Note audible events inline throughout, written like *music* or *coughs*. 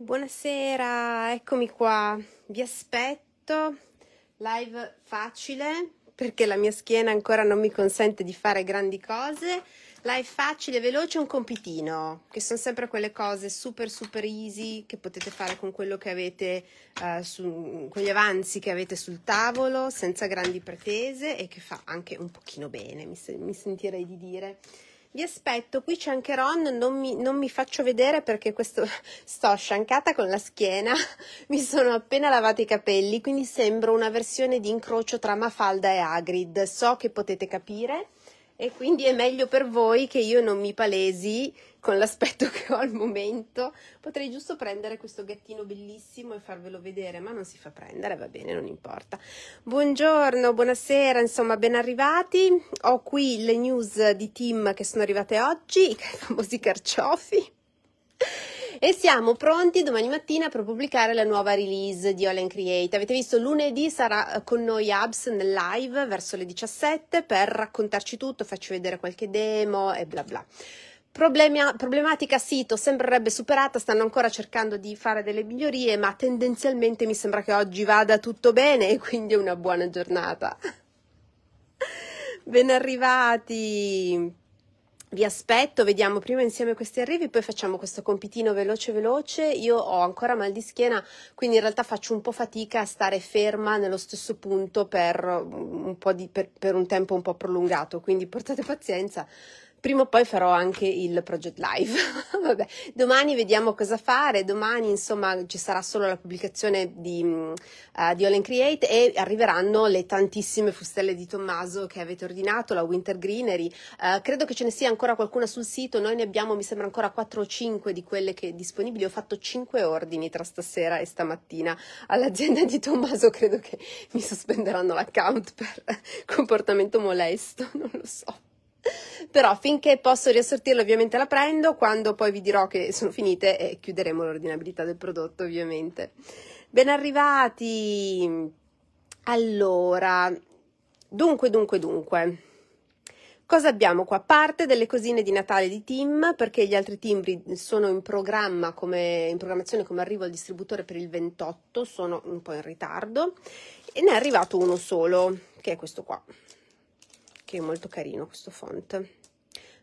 Buonasera, eccomi qua, vi aspetto, live facile perché la mia schiena ancora non mi consente di fare grandi cose, live facile, veloce, un compitino, che sono sempre quelle cose super super easy che potete fare con quello che avete, eh, su, con gli avanzi che avete sul tavolo, senza grandi pretese e che fa anche un pochino bene, mi, mi sentirei di dire. Vi aspetto, qui c'è anche Ron, non mi, non mi, faccio vedere perché questo, *laughs* sto sciancata con la schiena, *laughs* mi sono appena lavato i capelli, quindi sembro una versione di incrocio tra Mafalda e Hagrid, so che potete capire. E quindi è meglio per voi che io non mi palesi con l'aspetto *laughs* che ho al momento. Potrei giusto prendere questo gattino bellissimo e farvelo vedere, ma non si fa prendere, va bene, non importa. Buongiorno, buonasera, insomma, ben arrivati. Ho qui le news di Tim che sono arrivate oggi, i *laughs* famosi carciofi e siamo pronti domani mattina per pubblicare la nuova release di All Create. Avete visto lunedì sarà eh, con noi Abs nel live verso le 17 per raccontarci tutto, farci vedere qualche demo e bla bla. Problemia, problematica sito sembrerebbe superata, stanno ancora cercando di fare delle migliorie, ma tendenzialmente mi sembra che oggi vada tutto bene e quindi una buona giornata. *laughs* ben arrivati! vi aspetto, vediamo prima insieme questi arrivi, poi facciamo questo compitino veloce veloce. Io ho ancora mal di schiena, quindi in realtà faccio un po' fatica a stare ferma nello stesso punto per un, di, per, per un tempo un po' prolungato, quindi portate pazienza. Prima o poi farò anche il project live. *laughs* Vabbè, domani vediamo cosa fare. Domani, insomma, ci sarà solo la pubblicazione di, uh, di All in Create e arriveranno le tantissime fustelle di Tommaso che avete ordinato, la Winter Greenery. Uh, credo che ce ne sia ancora qualcuna sul sito. Noi ne abbiamo, mi sembra, ancora 4 o 5 di quelle che disponibili. Ho fatto 5 ordini tra stasera e stamattina all'azienda di Tommaso. Credo che mi sospenderanno l'account per *laughs* comportamento molesto, non lo so. *laughs* Però finché posso riassortirla ovviamente la prendo, quando poi vi dirò che sono finite e chiuderemo l'ordinabilità del prodotto ovviamente. Ben arrivati! Allora, dunque, dunque, dunque. Cosa abbiamo qua? Parte delle cosine di Natale di Tim, perché gli altri timbri sono in, programma come, in programmazione come arrivo al distributore per il 28, sono un po' in ritardo, e ne è arrivato uno solo, che è questo qua che è molto carino questo font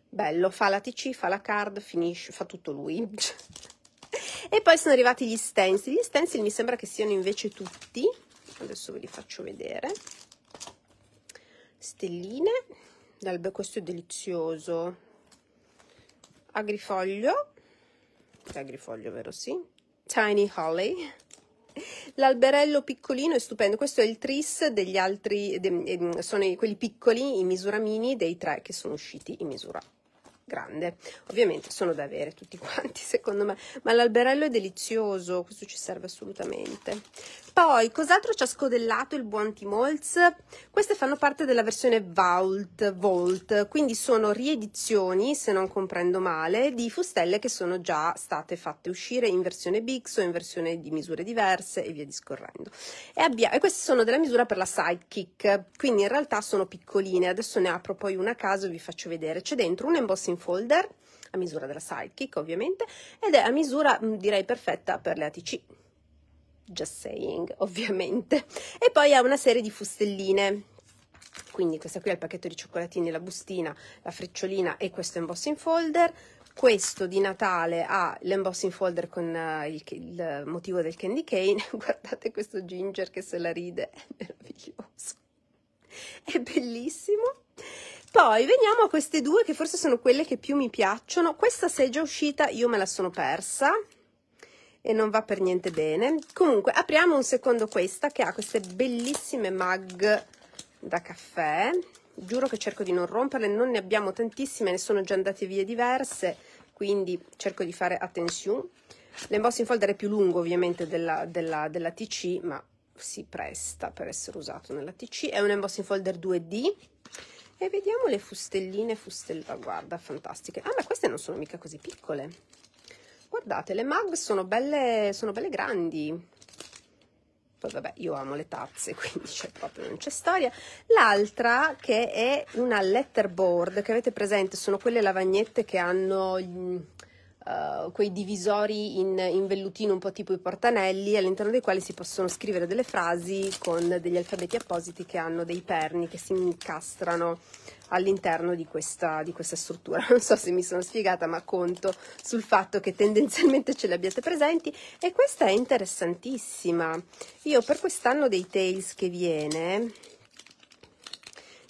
bello fa la tc fa la card finisce fa tutto lui *laughs* e poi sono arrivati gli stencil gli stencil mi sembra che siano invece tutti adesso ve li faccio vedere stelline dal, questo è delizioso agrifoglio agrifoglio vero sì tiny holly L'alberello piccolino è stupendo, questo è il tris degli altri, de, de, ehm, sono quelli piccoli in misura mini dei tre che sono usciti in misura grande. Ovviamente sono da avere tutti *laughs* quanti, secondo me, ma l'alberello è delizioso, questo ci serve assolutamente. Poi, cos'altro ci ha scodellato il buon Timolz? Queste fanno parte della versione Vault, Vault, quindi sono riedizioni, se non comprendo male, di fustelle che sono già state fatte uscire in versione Bix o in versione di misure diverse e via discorrendo. E, abbia, e queste sono della misura per la Sidekick, quindi in realtà sono piccoline, adesso ne apro poi una a caso e vi faccio vedere. C'è dentro un embossing in folder a misura della sidekick ovviamente ed è a misura mm, direi perfetta per le ATC just saying *laughs* ovviamente e poi ha una serie di fustelline quindi questa qui è il pacchetto di cioccolatini la bustina la frecciolina e questo embossing folder questo di Natale ha l'embossing folder con uh, il, il, motivo del candy cane *laughs* guardate questo ginger che se la ride è *laughs* meraviglioso è bellissimo poi veniamo a queste due che forse sono quelle che più mi piacciono. Questa se è già uscita io me la sono persa e non va per niente bene. Comunque apriamo un secondo questa che ha queste bellissime mug da caffè. Giuro che cerco di non romperle, non ne abbiamo tantissime, ne sono già andate via diverse, quindi cerco di fare attenzione. L'embossing folder è più lungo ovviamente della, della, della TC, ma si presta per essere usato nella TC. È un embossing folder 2D e vediamo le fustelline, fustella, guarda, fantastiche. Ah, ma queste non sono mica così piccole. Guardate, le mug sono belle, sono belle grandi. Poi vabbè, io amo le tazze, *laughs* quindi c'è proprio, non c'è storia. L'altra, che è una letterboard, che avete presente, sono quelle lavagnette che hanno eh, quei divisori in, in, vellutino un po' tipo i portanelli all'interno dei quali si possono scrivere delle frasi con degli alfabeti appositi che hanno dei perni che si incastrano all'interno di questa, di questa struttura. *laughs* Non so se mi sono spiegata ma conto sul fatto che tendenzialmente ce le abbiate presenti e questa è interessantissima. Io per quest'anno dei Tales che viene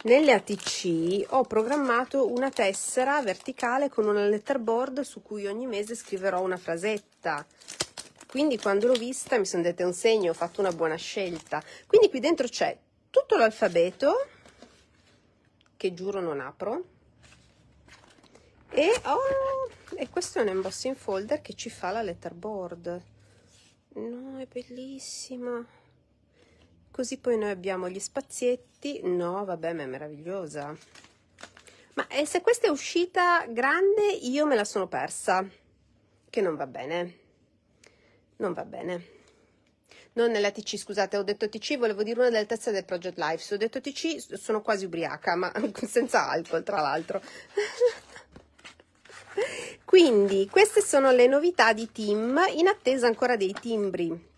nelle ATC ho programmato una tessera verticale con una letterboard su cui ogni mese scriverò una frasetta. Quindi quando l'ho vista mi sono detta un segno, ho fatto una buona scelta. Quindi qui dentro c'è tutto l'alfabeto, che giuro non apro, e, oh, e questo è un embossing folder che ci fa la letterboard. No, è bellissima così poi noi abbiamo gli spazietti no vabbè ma è meravigliosa ma eh, se questa è uscita grande io me la sono persa che non va bene non va bene non nella TC, scusate, ho detto TC, volevo dire una delle teste del Project Life. Se ho detto TC sono quasi ubriaca, ma *laughs* senza alcol, tra l'altro. *laughs* Quindi, queste sono le novità di Tim, in attesa ancora dei timbri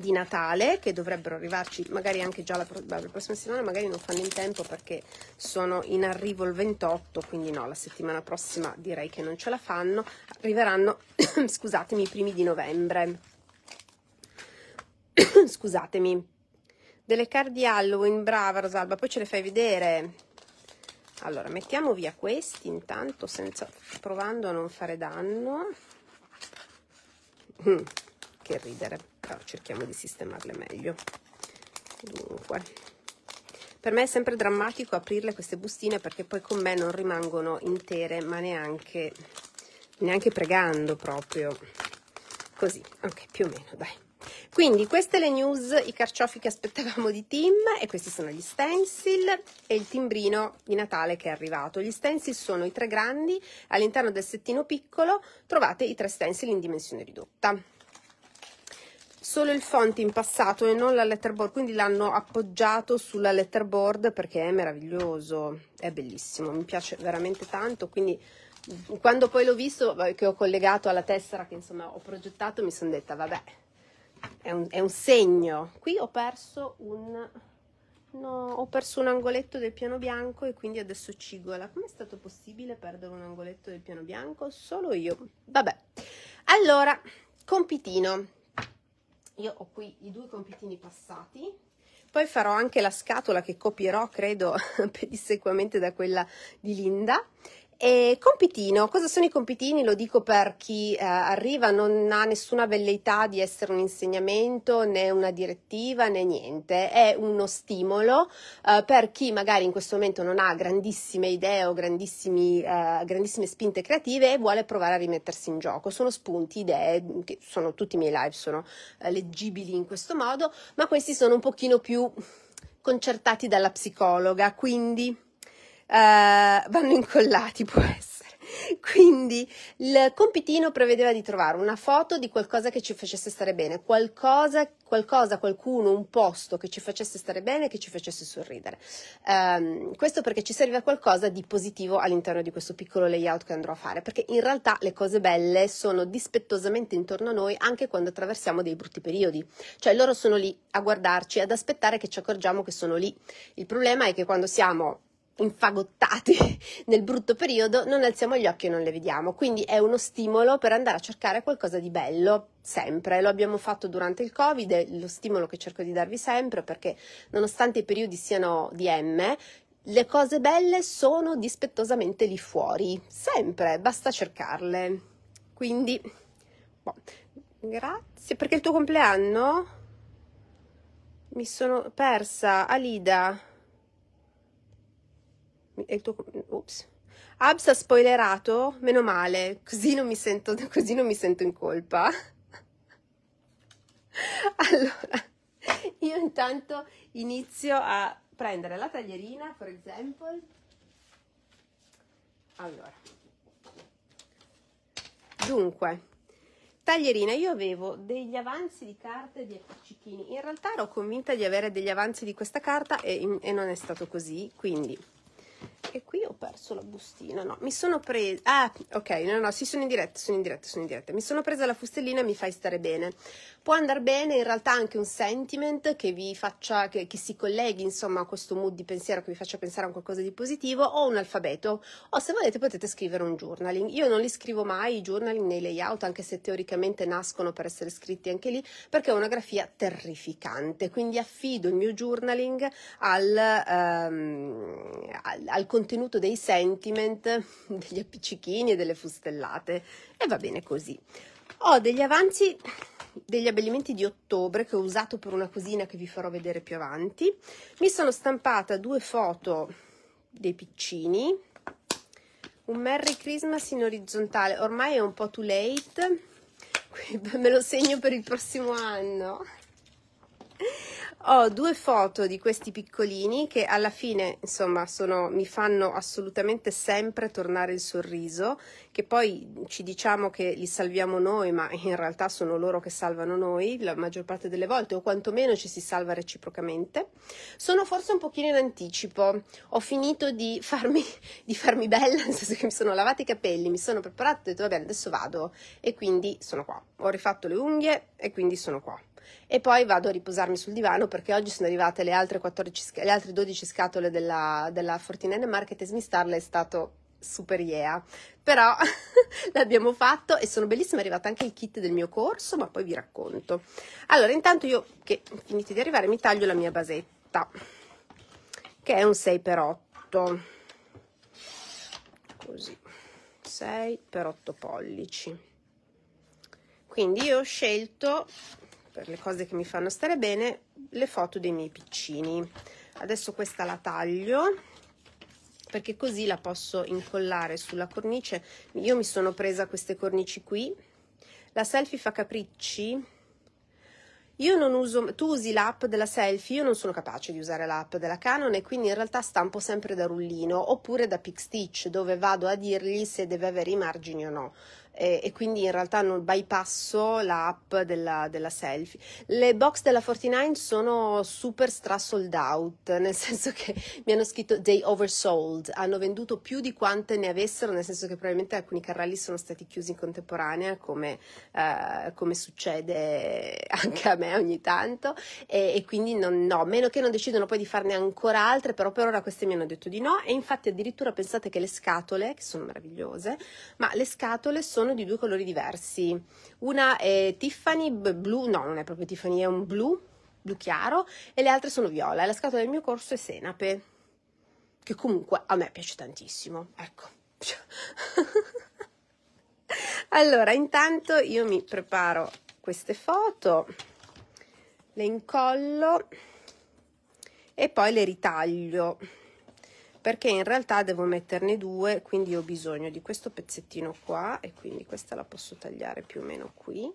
di Natale che dovrebbero arrivarci magari anche già la, la, prossima settimana, magari non fanno in tempo perché sono in arrivo il 28, quindi no, la settimana prossima direi che non ce la fanno, arriveranno, *coughs* scusatemi, i primi di novembre. *coughs* scusatemi. Delle cardi Halloween, brava Rosalba, poi ce le fai vedere. Allora, mettiamo via questi intanto, senza, provando a non fare danno. Mm, che ridere però cerchiamo di sistemarle meglio dunque per me è sempre drammatico aprirle queste bustine perché poi con me non rimangono intere ma neanche neanche pregando proprio così ok più o meno dai quindi queste le news, i carciofi che aspettavamo di Tim e questi sono gli stencil e il timbrino di Natale che è arrivato. Gli stencil sono i tre grandi, all'interno del settino piccolo trovate i tre stencil in dimensione ridotta solo il font in passato e non la letterboard, quindi l'hanno appoggiato sulla letterboard perché è meraviglioso, è bellissimo, mi piace veramente tanto, quindi quando poi l'ho visto, che ho collegato alla tessera che insomma ho progettato, mi sono detta vabbè, è un, è un, segno. Qui ho perso un... No, ho perso un angoletto del piano bianco e quindi adesso cigola. Com'è stato possibile perdere un angoletto del piano bianco? Solo io. Vabbè. Allora, compitino io ho qui i due compitini passati poi farò anche la scatola che copierò credo *laughs* pedissequamente da quella di Linda e compitino, cosa sono i compitini? Lo dico per chi eh, arriva, non ha nessuna velleità di essere un insegnamento né una direttiva né niente, è uno stimolo eh, per chi magari in questo momento non ha grandissime idee o eh, grandissime spinte creative e vuole provare a rimettersi in gioco. Sono spunti, idee, mm, che sono tutti i miei live, sono eh, leggibili in questo modo, ma questi sono un pochino più concertati dalla psicologa, quindi eh, vanno incollati, *laughs* può essere. Quindi il compitino prevedeva di trovare una foto di qualcosa che ci facesse stare bene, qualcosa, qualcosa qualcuno, un posto che ci facesse stare bene, e che ci facesse sorridere. Um, questo perché ci serviva qualcosa di positivo all'interno di questo piccolo layout che andrò a fare, perché in realtà le cose belle sono dispettosamente intorno a noi anche quando attraversiamo dei brutti periodi, cioè loro sono lì a guardarci, ad aspettare che ci accorgiamo che sono lì. Il problema è che quando siamo infagottati *laughs* nel brutto periodo, non alziamo gli occhi e non le vediamo. Quindi è uno stimolo per andare a cercare qualcosa di bello, sempre. Lo abbiamo fatto durante il Covid, è lo stimolo che cerco di darvi sempre, perché nonostante i periodi siano di M, le cose belle sono dispettosamente lì fuori, sempre, basta cercarle. Quindi, boh. grazie, perché il tuo compleanno? Mi sono persa, Alida il tuo... Mm, ups. Abs ha spoilerato, meno male, così non mi sento, *laughs* così non mi sento in colpa. *laughs* allora, io intanto inizio a prendere la taglierina, per esempio. Allora, dunque, taglierina, io avevo degli avanzi di carte di appiccichini. In realtà ero convinta di avere degli avanzi di questa carta e, e non è stato così, quindi e qui ho perso la bustina, no, mi sono presa... Ah, ok, no, no, sì, sono in diretta, sono in diretta, sono in diretta. Mi sono presa la fustellina e mi fai stare bene. Può andare bene in realtà anche un sentiment che vi faccia, che, che si colleghi insomma a questo mood di pensiero, che vi faccia pensare a qualcosa di positivo, o un alfabeto, o se volete potete scrivere un journaling. Io non li scrivo mai i journaling nei layout, anche se teoricamente nascono per essere scritti anche lì, perché è una grafia terrificante. Quindi affido il mio journaling al, um, al, al contenuto dei sentiment, degli appiccichini e delle fustellate e va bene così. Ho degli avanzi, degli abbellimenti di ottobre che ho usato per una cosina che vi farò vedere più avanti. Mi sono stampata due foto dei piccini, un Merry Christmas in orizzontale, ormai è un po' too late, *laughs* me lo segno per il prossimo anno ho due foto di questi piccolini che alla fine insomma sono, mi fanno assolutamente sempre tornare il sorriso che poi ci diciamo che li salviamo noi ma in realtà sono loro che salvano noi la maggior parte delle volte o quantomeno ci si salva reciprocamente sono forse un pochino in anticipo ho finito di farmi, *laughs* di farmi bella nel senso che mi sono lavata i capelli mi sono preparata e ho detto vabbè adesso vado e quindi sono qua ho rifatto le unghie e quindi sono qua e poi vado a riposarmi sul divano perché oggi sono arrivate le altre, 14, le altre 12 scatole della, della Fortinene Market e smistarle è stato super yeah, però *laughs* l'abbiamo fatto e sono bellissime, è arrivato anche il kit del mio corso, ma poi vi racconto. Allora, intanto io che finiti di arrivare mi taglio la mia basetta, che è un 6x8, così, 6x8 pollici. Quindi io ho scelto, per le cose che mi fanno stare bene, le foto dei miei piccini adesso questa la taglio perché così la posso incollare sulla cornice io mi sono presa queste cornici qui la selfie fa capricci io non uso, tu usi l'app della selfie, io non sono capace di usare l'app della Canon e quindi in realtà stampo sempre da rullino oppure da Pick Stitch dove vado a dirgli se deve avere i margini o no e, eh, e quindi in realtà non bypasso l'app della, della selfie. Le box della 49 sono super stra sold out, nel senso che *laughs* mi hanno scritto they oversold, hanno venduto più di quante ne avessero, nel senso che probabilmente alcuni carrelli sono stati chiusi in contemporanea, come, eh, come succede *laughs* anche a me ogni tanto, e, e quindi non, no, meno che non decidano poi di farne ancora altre, però per ora queste mi hanno detto di no, e infatti addirittura pensate che le scatole, che sono meravigliose, ma le scatole sono sono di due colori diversi. Una è Tiffany blu, no, non è proprio Tiffany, è un blu, blu chiaro, e le altre sono viola. La scatola del mio corso è senape, che comunque a me piace tantissimo. Ecco. *laughs* allora, intanto io mi preparo queste foto, le incollo e poi le ritaglio perché in realtà devo metterne due quindi ho bisogno di questo pezzettino qua e quindi questa la posso tagliare più o meno qui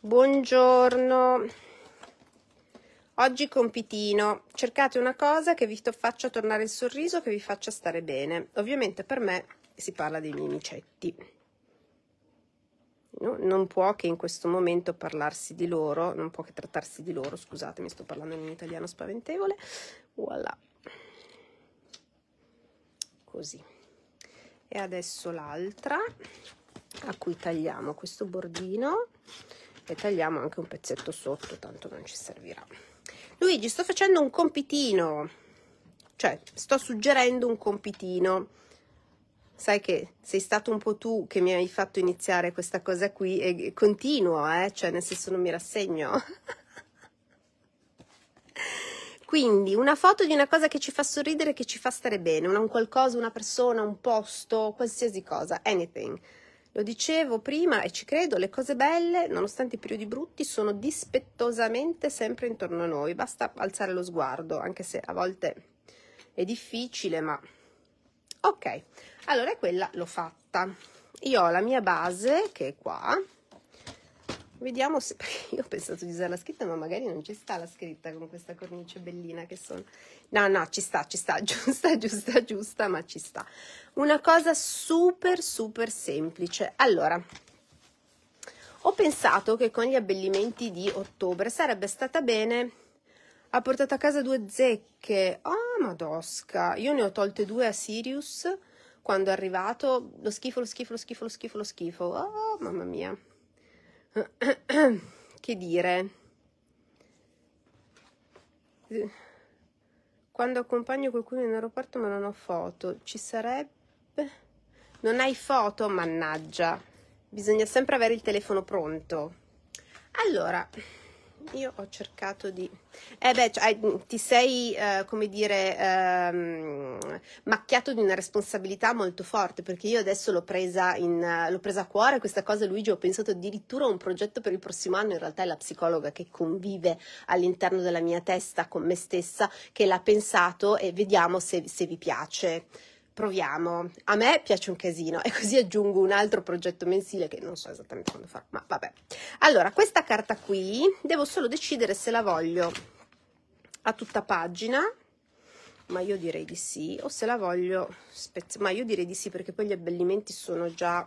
buongiorno oggi compitino cercate una cosa che vi faccia tornare il sorriso che vi faccia stare bene ovviamente per me si parla dei miei micetti no, non può che in questo momento parlarsi di loro non può che trattarsi di loro scusatemi sto parlando in un italiano spaventevole voilà così e adesso l'altra a cui tagliamo questo bordino e tagliamo anche un pezzetto sotto tanto non ci servirà Luigi sto facendo un compitino cioè sto suggerendo un compitino sai che sei stato un po' tu che mi hai fatto iniziare questa cosa qui e continuo eh cioè nel senso non mi rassegno *laughs* Quindi una foto di una cosa che ci fa sorridere, che ci fa stare bene, un qualcosa, una persona, un posto, qualsiasi cosa, anything. Lo dicevo prima e ci credo, le cose belle, nonostante i periodi brutti, sono dispettosamente sempre intorno a noi. Basta alzare lo sguardo, anche se a volte è difficile, ma ok. Allora quella l'ho fatta. Io ho la mia base che è qua Vediamo se... *laughs* Io ho pensato di usare la scritta, ma magari non ci sta la scritta con questa cornice bellina che sono... No, no, ci sta, ci sta, *laughs* giusta, giusta, giusta, ma ci sta. Una cosa super, super semplice. Allora, ho pensato che con gli abbellimenti di ottobre sarebbe stata bene... Ha portato a casa due zecche. oh, madosca! Io ne ho tolte due a Sirius quando è arrivato. Lo schifo, lo schifo, lo schifo, lo schifo, lo schifo. Oh, mamma mia! *coughs* che dire? Quando accompagno qualcuno in aeroporto ma non ho foto, ci sarebbe... Non hai foto? Mannaggia! Bisogna sempre avere il telefono pronto. Allora, io ho cercato di... Eh beh, cioè, ti sei, eh, come dire, ehm, macchiato di una responsabilità molto forte, perché io adesso l'ho presa, in, l'ho presa a cuore questa cosa, Luigi, ho pensato addirittura a un progetto per il prossimo anno, in realtà è la psicologa che convive all'interno della mia testa con me stessa, che l'ha pensato e vediamo se, se vi piace proviamo. A me piace un casino e così aggiungo un altro progetto mensile che non so esattamente quando farò, ma vabbè. Allora, questa carta qui devo solo decidere se la voglio a tutta pagina, ma io direi di sì, o se la voglio spezzare, ma io direi di sì perché poi gli abbellimenti sono già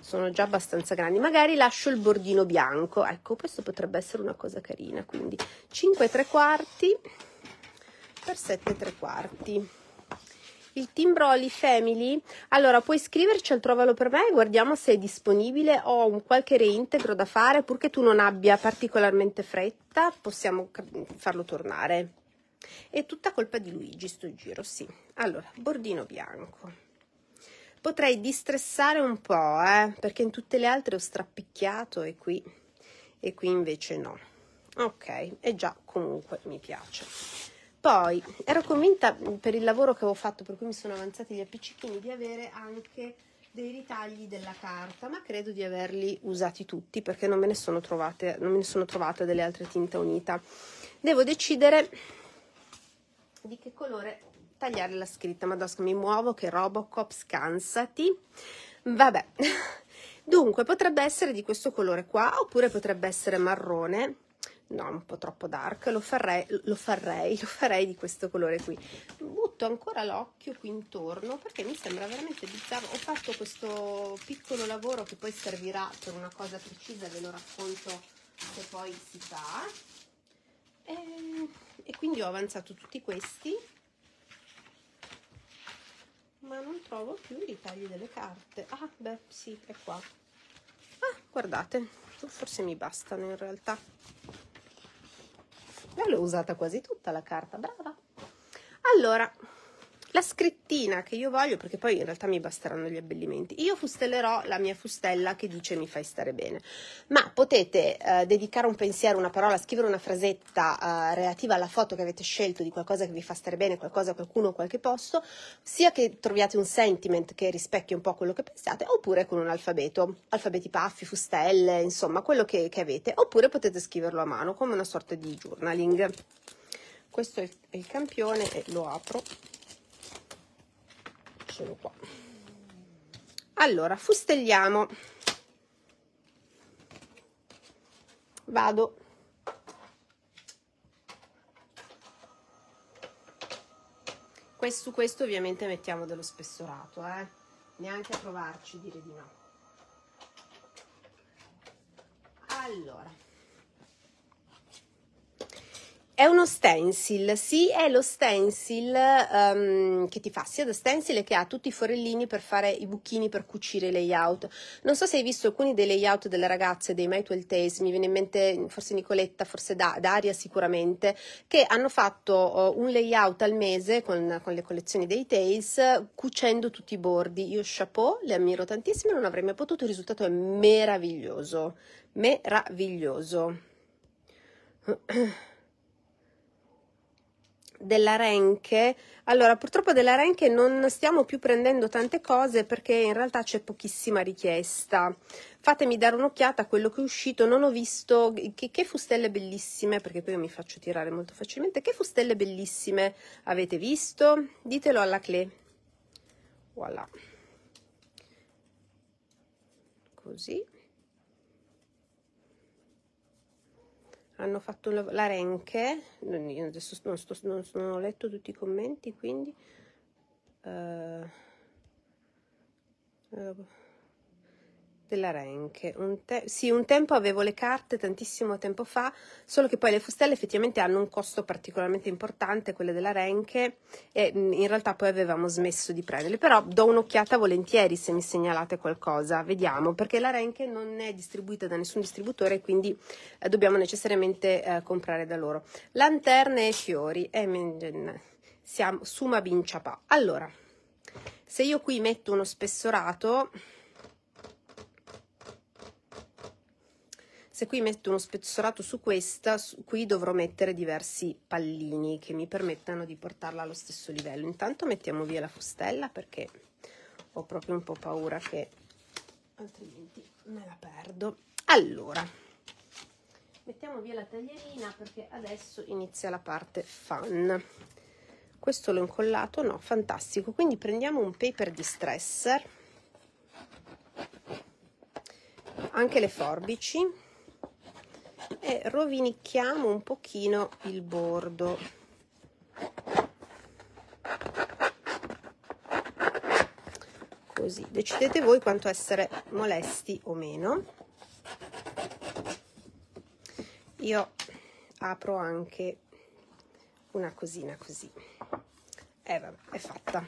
sono già abbastanza grandi magari lascio il bordino bianco ecco questo potrebbe essere una cosa carina quindi 5 3 quarti per 7 3 quarti il Timbroli Family, allora puoi iscriverci al Trovalo per me e guardiamo se è disponibile. Ho un qualche reintegro da fare, purché tu non abbia particolarmente fretta, possiamo farlo tornare. È tutta colpa di Luigi sto giro, sì. Allora, bordino bianco. Potrei distressare un po', eh, perché in tutte le altre ho strappicchiato e qui, e qui invece no. Ok, e già comunque mi piace. Poi ero convinta per il lavoro che avevo fatto, per cui mi sono avanzati gli appiccichini, di avere anche dei ritagli della carta, ma credo di averli usati tutti perché non me ne sono trovate, non me ne sono trovate delle altre tinte unita. Devo decidere di che colore tagliare la scritta. Madosca, mi muovo che Robocop scansati. Vabbè. *laughs* Dunque, potrebbe essere di questo colore qua, oppure potrebbe essere marrone, no, un po' troppo dark, lo farei, lo farei, *laughs* lo farei di questo colore qui. Butto ancora l'occhio qui intorno perché mi sembra veramente bizzarro. Ho fatto questo piccolo lavoro che poi servirà per una cosa precisa, ve lo racconto se poi si fa. E, ehm, e quindi ho avanzato tutti questi, ma non trovo più i tagli delle carte. Ah, beh, sì, è qua. Ah, guardate, forse mi bastano in realtà l'ho usata quasi tutta la carta, brava. Allora, la scrittina che io voglio, perché poi in realtà mi basteranno gli abbellimenti. Io fustellerò la mia fustella che dice mi fai stare bene, ma potete eh, dedicare un pensiero, una parola, scrivere una frasetta eh, relativa alla foto che avete scelto di qualcosa che vi fa stare bene, qualcosa, qualcuno, qualche posto, sia che troviate un sentiment che rispecchia un po' quello che pensate, oppure con un alfabeto, alfabeti paffi, fustelle, insomma quello che, che avete, oppure potete scriverlo a mano come una sorta di journaling. Questo è il campione e lo apro eccolo qua allora fustelliamo vado su questo ovviamente mettiamo dello spessorato eh? neanche a provarci dire di no allora è uno stencil, sì, è lo stencil um, che ti fa sia da stencil che ha tutti i forellini per fare i buchini per cucire i layout. Non so se hai visto alcuni dei layout delle ragazze dei My Twelve Tales, mi viene in mente forse Nicoletta, forse da, Daria sicuramente, che hanno fatto uh, un layout al mese con, con, le collezioni dei Tails cucendo tutti i bordi. Io chapeau, le ammiro tantissime, non avrei mai potuto, il risultato è meraviglioso, meraviglioso. *clears throat* della Renche, allora purtroppo della Renche non stiamo più prendendo tante cose perché in realtà c'è pochissima richiesta. Fatemi dare un'occhiata a quello che è uscito, non ho visto che, che fustelle bellissime, perché poi mi faccio tirare molto facilmente, che fustelle bellissime avete visto? Ditelo alla Cle. Voilà. Così. hanno fatto la Renche, non, io adesso non, sto, non, non, ho letto tutti i commenti, quindi... Uh, uh, della Renche. Un te- sì, un tempo avevo le carte, tantissimo tempo fa, solo che poi le fustelle effettivamente hanno un costo particolarmente importante, quelle della Renche, e in realtà poi avevamo smesso di prenderle, però do un'occhiata volentieri se mi segnalate qualcosa, vediamo, perché la Renche non è distribuita da nessun distributore, quindi eh, dobbiamo necessariamente eh, comprare da loro. Lanterne e fiori, eh, siamo suma binciapà. Allora, se io qui metto uno spessorato Se qui metto uno spezzorato su questa, su, qui dovrò mettere diversi pallini che mi permettano di portarla allo stesso livello. Intanto mettiamo via la fustella perché ho proprio un po' paura che altrimenti me la perdo. Allora, mettiamo via la taglierina perché adesso inizia la parte fan questo l'ho incollato no fantastico quindi prendiamo un paper di distressor anche le forbici e rovinicchiamo un pochino il bordo così decidete voi quanto essere molesti o meno io apro anche una cosina così e eh, vabbè è fatta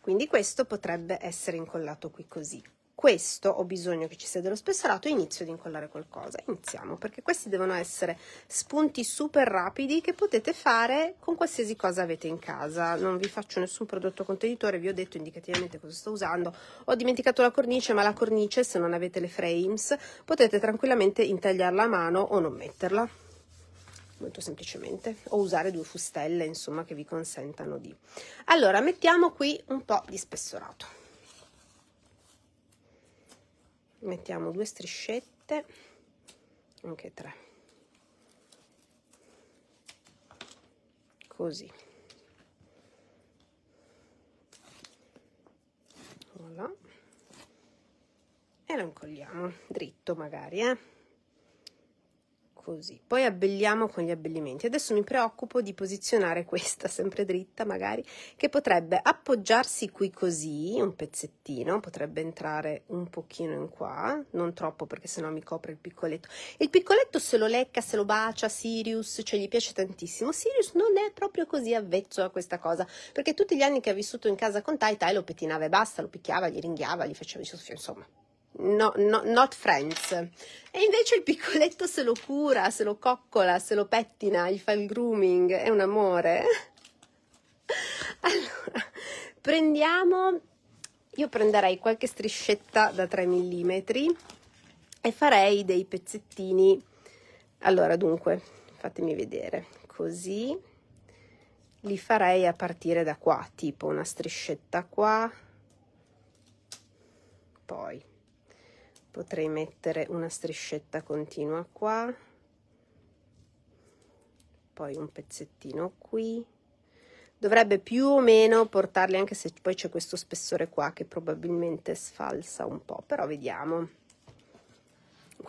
quindi questo potrebbe essere incollato qui così questo ho bisogno che ci sia dello spessorato e inizio ad incollare qualcosa. Iniziamo perché questi devono essere spunti super rapidi che potete fare con qualsiasi cosa avete in casa. Non vi faccio nessun prodotto contenitore, vi ho detto indicativamente cosa sto usando. Ho dimenticato la cornice, ma la cornice se non avete le frames potete tranquillamente intagliarla a mano o non metterla molto semplicemente o usare due fustelle insomma che vi consentano di allora mettiamo qui un po' di spessorato mettiamo due striscette anche tre così voilà e lo incolliamo dritto magari eh così. Poi abbelliamo con gli abbellimenti. Adesso mi preoccupo di posizionare questa *laughs* sempre dritta magari, che potrebbe appoggiarsi qui così, un pezzettino, potrebbe entrare un pochino in qua, non troppo perché sennò mi copre il piccoletto. Il piccoletto se lo lecca, se lo bacia, Sirius, cioè gli piace tantissimo. Sirius non è proprio così avvezzo a questa cosa, perché tutti gli anni che ha vissuto in casa con Tai, Tai eh, lo pettinava e basta, lo picchiava, gli ringhiava, gli faceva di soffio, insomma no, no, not friends. E invece il piccoletto se lo cura, se lo coccola, se lo pettina, gli fa il grooming, è un amore. *laughs* Allora, prendiamo, io prenderei qualche striscetta da 3 mm e farei dei pezzettini. Allora, dunque, fatemi vedere, così li farei a partire da qua, tipo una striscetta qua, poi potrei mettere una striscetta continua qua poi un pezzettino qui dovrebbe più o meno portarli anche se poi c'è questo spessore qua che probabilmente sfalsa un po' però vediamo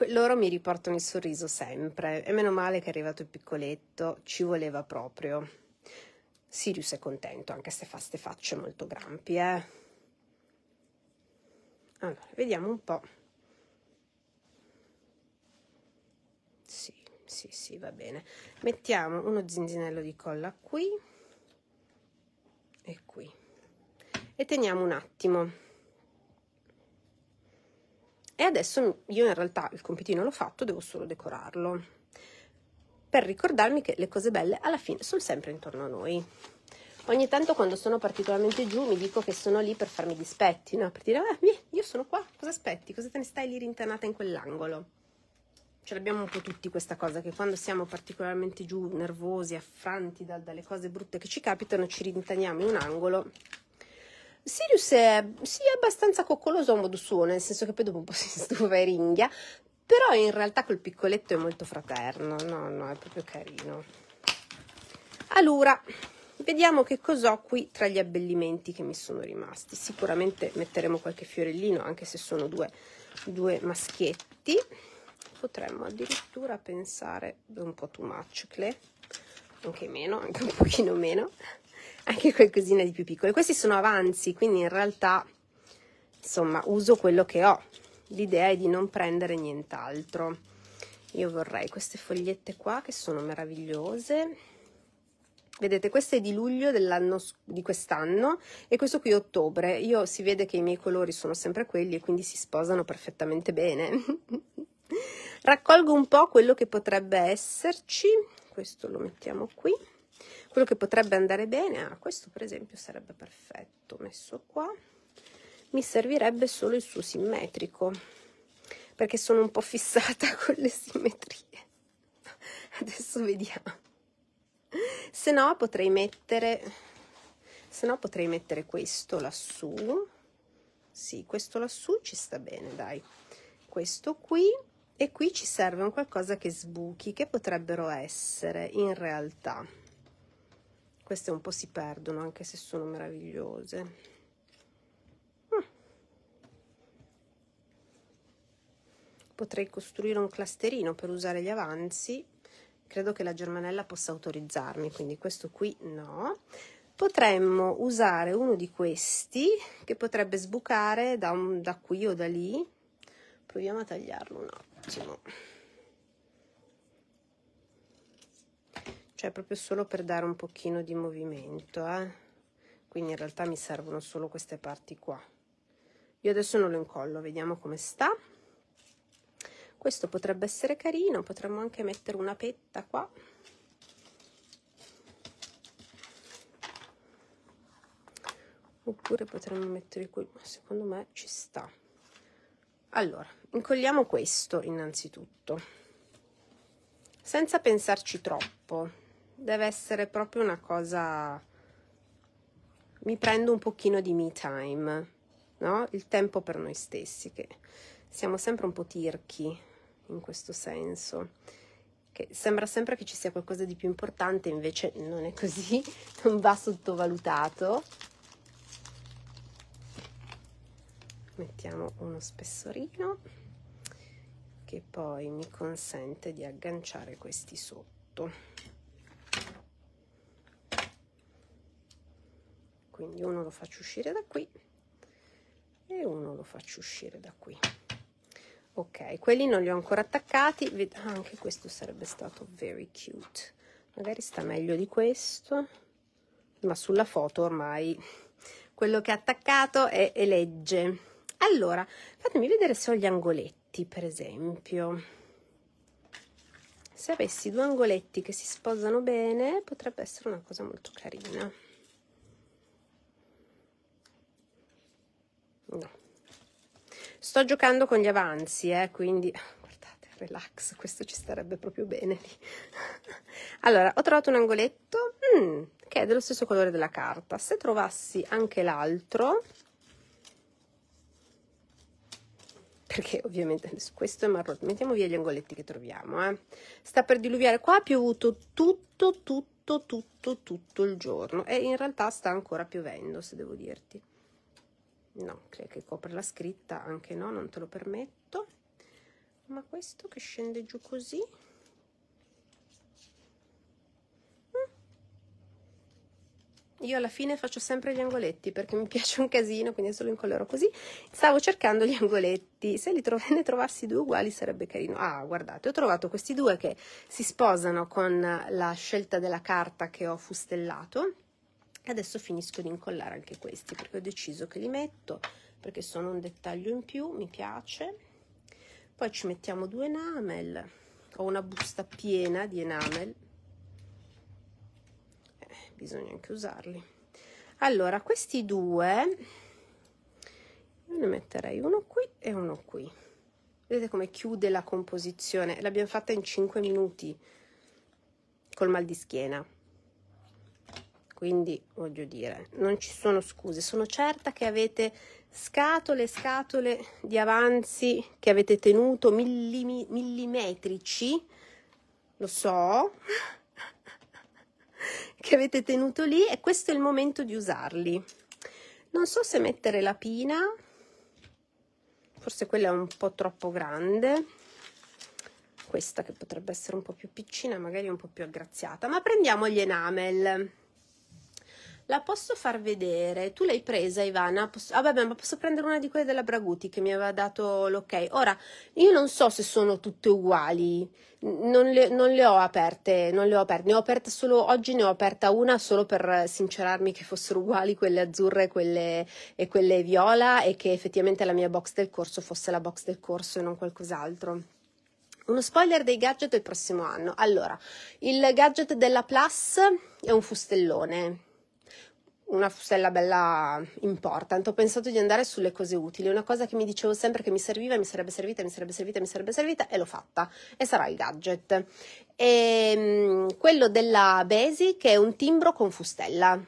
loro mi riportano il sorriso sempre e meno male che è arrivato il piccoletto ci voleva proprio Sirius è contento anche se fa ste facce molto grampi eh? allora vediamo un po' sì, sì, va bene. Mettiamo uno zinzinello di colla qui e qui e teniamo un attimo. E adesso io in realtà il compitino l'ho fatto, devo solo decorarlo. Per ricordarmi che le cose belle alla fine sono sempre intorno a noi. Ogni tanto quando sono particolarmente giù mi dico che sono lì per farmi dispetti, no? Per dire, ah, io sono qua, cosa aspetti? Cosa te ne stai lì rintanata in quell'angolo? ce l'abbiamo un po' tutti questa cosa che quando siamo particolarmente giù, nervosi, affranti da, dalle cose brutte che ci capitano, ci rintaniamo in un angolo. Sirius è, sì, è abbastanza coccoloso a modo suo, nel senso che poi dopo un po' *laughs* si stufa e ringhia, però in realtà col piccoletto è molto fraterno, no, no, è proprio carino. Allora, vediamo che cos'ho qui tra gli abbellimenti che mi sono rimasti. Sicuramente metteremo qualche fiorellino, anche se sono due, due maschietti potremmo addirittura pensare un po' too much, cle, anche meno, anche un pochino meno, anche qualcosina di più piccole. Questi sono avanzi, quindi in realtà, insomma, uso quello che ho. L'idea è di non prendere nient'altro. Io vorrei queste fogliette qua che sono meravigliose. Vedete, questa è di luglio di quest'anno e questo qui è ottobre. Io si vede che i miei colori sono sempre quelli e quindi si sposano perfettamente bene. *laughs* raccolgo un po' quello che potrebbe esserci, questo lo mettiamo qui, quello che potrebbe andare bene, ah, questo per esempio sarebbe perfetto, messo qua, mi servirebbe solo il suo simmetrico, perché sono un po' fissata *laughs* con le simmetrie, adesso vediamo, se no potrei mettere, se no potrei mettere questo lassù, sì, questo lassù ci sta bene, dai, questo qui e qui ci serve un qualcosa che sbuchi che potrebbero essere in realtà queste un po' si perdono anche se sono meravigliose hm. potrei costruire un clusterino per usare gli avanzi credo che la germanella possa autorizzarmi quindi questo qui no potremmo usare uno di questi che potrebbe sbucare da, un, da qui o da lì proviamo a tagliarlo un attimo attimo cioè proprio solo per dare un pochino di movimento eh? quindi in realtà mi servono solo queste parti qua io adesso non lo incollo vediamo come sta questo potrebbe essere carino potremmo anche mettere una petta qua oppure potremmo mettere qui ma secondo me ci sta allora, incolliamo questo innanzitutto, senza pensarci troppo, deve essere proprio una cosa... mi prendo un pochino di me time, no? Il tempo per noi stessi, che siamo sempre un po' tirchi in questo senso, che sembra sempre che ci sia qualcosa di più importante, invece non è così, *laughs* non va sottovalutato mettiamo uno spessorino che poi mi consente di agganciare questi sotto quindi uno lo faccio uscire da qui e uno lo faccio uscire da qui ok quelli non li ho ancora attaccati ah, anche questo sarebbe stato very cute magari sta meglio di questo ma sulla foto ormai *laughs* quello che è attaccato è, è legge allora fatemi vedere se ho gli angoletti per esempio se avessi due angoletti che si sposano bene potrebbe essere una cosa molto carina no sto giocando con gli avanzi eh, quindi guardate relax questo ci starebbe proprio bene lì allora ho trovato un angoletto mm, che è dello stesso colore della carta se trovassi anche l'altro perché ovviamente questo è marrone, mettiamo via gli angoletti che troviamo, eh. sta per diluviare, qua ha piovuto tutto, tutto, tutto, tutto il giorno e in realtà sta ancora piovendo se devo dirti, no, che copre la scritta, anche no, non te lo permetto, ma questo che scende giù così, io alla fine faccio sempre gli angoletti perché mi *laughs* piace un casino, quindi adesso lo incollerò così. Stavo cercando gli angoletti, se li trov- *laughs* ne trovassi due uguali sarebbe carino. Ah, guardate, ho trovato questi due che si sposano con la scelta della carta che ho fustellato. Adesso finisco di incollare anche questi perché ho deciso che li metto perché sono un dettaglio in più, mi piace. Poi ci mettiamo due enamel, ho una busta piena di enamel bisogna anche usarli allora questi due io ne metterei uno qui e uno qui vedete come chiude la composizione l'abbiamo fatta in 5 minuti col mal di schiena quindi voglio dire non ci sono scuse sono certa che avete scatole scatole di avanzi che avete tenuto millimi, millimetrici lo so che avete tenuto lì e questo è il momento di usarli. Non so se mettere la pina, forse quella è un po' troppo grande, questa che potrebbe essere un po' più piccina, magari un po' più aggraziata, ma prendiamo gli enamel. La posso far vedere? Tu l'hai presa, Ivana? Posso... Ah, vabbè, ma posso prendere una di quelle della Braguti che mi aveva dato l'ok. Ora, io non so se sono tutte uguali. Non le, non le ho aperte, non le ho aperte. Ne ho aperta solo oggi, ne ho aperta una solo per sincerarmi che fossero uguali quelle azzurre quelle, e quelle viola e che effettivamente la mia box del corso fosse la box del corso e non qualcos'altro uno spoiler dei gadget del prossimo anno. Allora, il gadget della Plus è un fustellone una fustella bella importante. ho pensato di andare sulle cose utili, una cosa che mi dicevo sempre che mi serviva, mi sarebbe servita, mi sarebbe servita, mi sarebbe servita e l'ho fatta e sarà il gadget. E, ehm, quello della Basic è un timbro con fustella,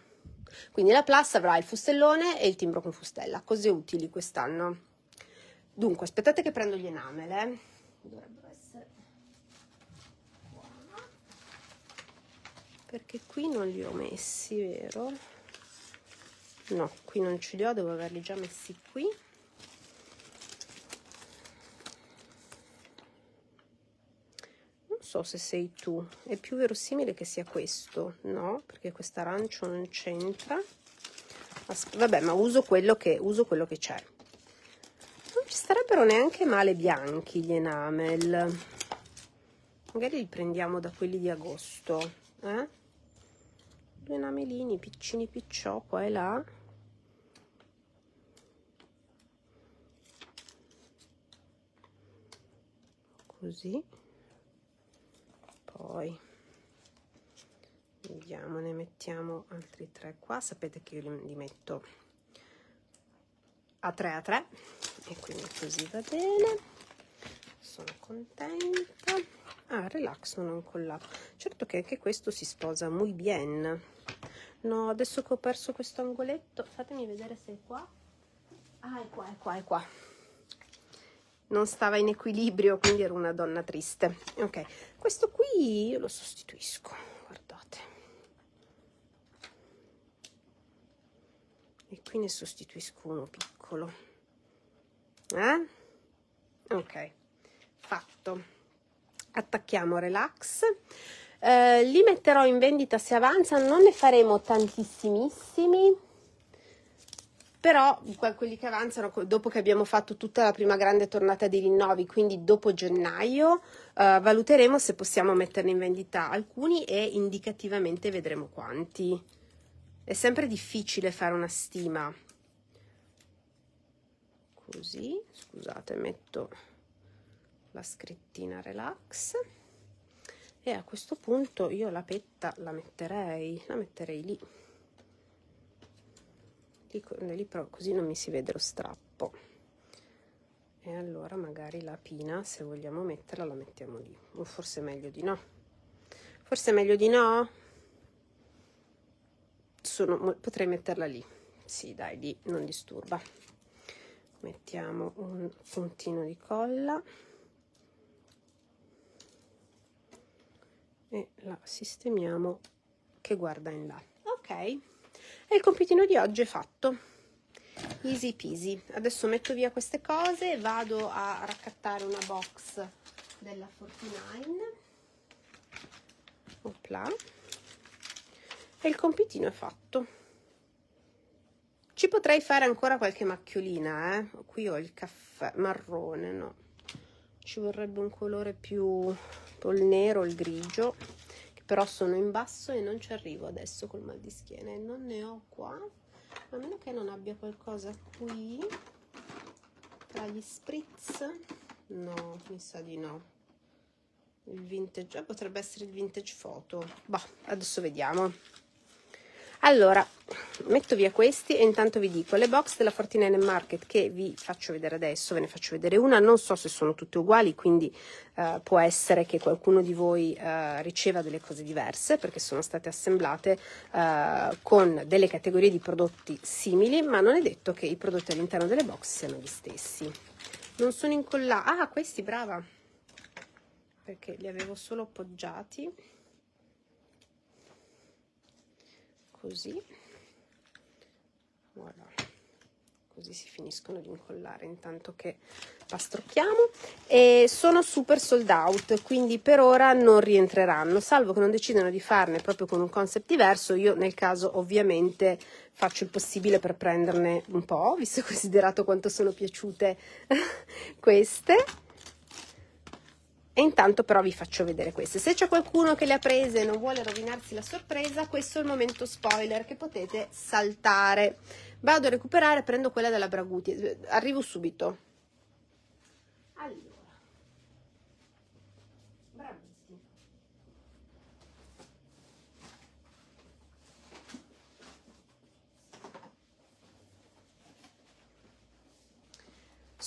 quindi la Plus avrà il fustellone e il timbro con fustella, cose utili quest'anno. Dunque, aspettate che prendo gli enamel, eh. dovrebbero essere qua, perché qui non li ho messi, vero? no qui non ce li ho devo averli già messi qui non so se sei tu è più verosimile che sia questo no perché quest'arancio non c'entra vabbè ma uso quello che uso quello che c'è non ci starebbero neanche male bianchi gli enamel magari li prendiamo da quelli di agosto eh? due enamelini piccini picciò qua e là così poi vediamo ne mettiamo altri tre qua sapete che io li metto a 3 a 3 e quindi così va bene sono contenta ah relax non ho incollato certo che anche questo si sposa muy bien no adesso che ho perso questo angoletto fatemi vedere se è qua ah è qua è qua è qua non stava in equilibrio, quindi era una donna triste. Ok, questo qui io lo sostituisco, guardate. E qui ne sostituisco uno piccolo. Eh? Ok, fatto. Attacchiamo relax. Eh, li metterò in vendita se avanza, non ne faremo tantissimissimi però quelli che avanzano dopo che abbiamo fatto tutta la prima grande tornata di rinnovi, quindi dopo gennaio, eh, valuteremo se possiamo metterne in vendita alcuni e indicativamente vedremo quanti. È sempre difficile fare una stima. Così, scusate, metto la scrittina relax e a questo punto io la petta la metterei, la metterei lì di eh, lì però così non mi si vede lo strappo e allora magari la pina se vogliamo metterla la mettiamo lì o forse meglio di no forse meglio di no Sono, potrei metterla lì sì dai lì non disturba mettiamo un puntino di colla e la sistemiamo che guarda in là ok e il compitino di oggi è fatto easy peasy adesso metto via queste cose vado a raccattare una box della 49 Opla. e il compitino è fatto ci potrei fare ancora qualche macchiolina eh? qui ho il caffè marrone no ci vorrebbe un colore più o il nero o il grigio però sono in basso e non ci arrivo adesso col mal di schiena non ne ho qua a meno che non abbia qualcosa qui tra gli spritz no mi sa di no il vintage ah, potrebbe essere il vintage photo bah adesso vediamo allora metto via questi e intanto vi dico le box della Fortinene Market che vi faccio vedere adesso, ve ne faccio vedere una, non so se sono tutte uguali, quindi eh, può essere che qualcuno di voi eh, riceva delle cose diverse perché sono state assemblate eh, con delle categorie di prodotti simili, ma non è detto che i prodotti all'interno delle box siano gli stessi. Non sono incollati, ah questi brava, perché li avevo solo appoggiati così voilà. così si finiscono di incollare intanto che pastrocchiamo e sono super sold out quindi per ora non rientreranno salvo che non decidano di farne proprio con un concept diverso io nel caso ovviamente faccio il possibile per prenderne un po' visto e considerato quanto sono piaciute *laughs* queste e intanto però vi faccio vedere queste. Se c'è qualcuno che le ha prese e non vuole rovinarsi la sorpresa, questo è il momento spoiler che potete saltare. Vado a recuperare, prendo quella della Braguti, arrivo subito.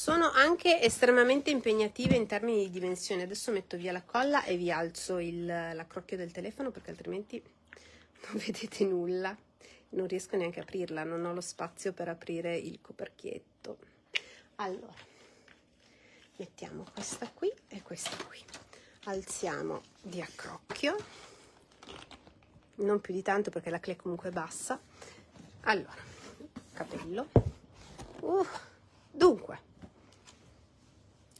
sono anche estremamente impegnative in termini di dimensioni. Adesso metto via la colla e vi alzo il, l'accrocchio del telefono perché altrimenti *laughs* non vedete nulla. Non riesco neanche a aprirla, non ho lo spazio per aprire il coperchietto. Allora, mettiamo questa qui e questa qui. Alziamo di accrocchio, non più di tanto perché la clé comunque è bassa. Allora, capello. Uh, dunque,